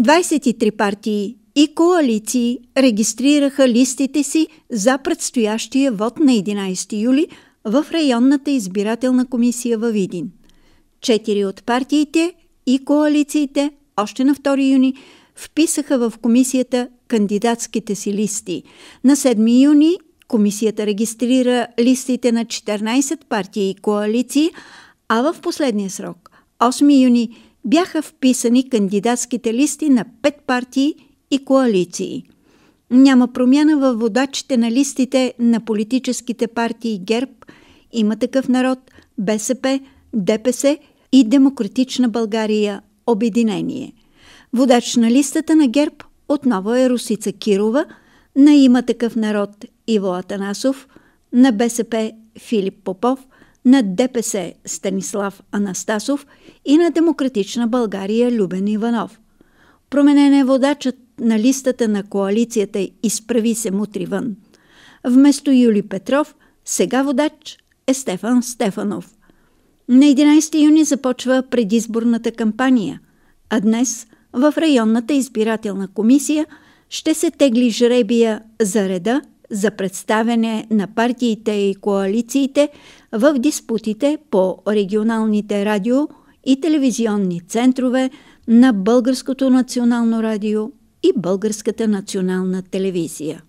23 партии и коалиции регистрираха листите си за предстоящия вод на 11 юли в районната избирателна комисия във Видин. Четири от партиите и коалициите още на 2 юни вписаха в комисията кандидатските си листи. На 7 юни комисията регистрира листите на 14 партии и коалиции, а в последния срок 8 юни бяха вписани кандидатските листи на пет партии и коалиции. Няма промяна във водачите на листите на политическите партии ГЕРБ, Има такъв народ, БСП, ДПС и Демократична България – Обединение. Водач на листата на ГЕРБ отново е Русица Кирова, на Има такъв народ Иво Атанасов, на БСП Филип Попов – на ДПС Станислав Анастасов и на Демократична България Любен Иванов. Променен е водачът на листата на коалицията Изправи се вън. Вместо Юли Петров, сега водач е Стефан Стефанов. На 11 юни започва предизборната кампания, а днес в районната избирателна комисия ще се тегли жребия за реда за представяне на партиите и коалициите в диспутите по регионалните радио и телевизионни центрове на Българското национално радио и Българската национална телевизия.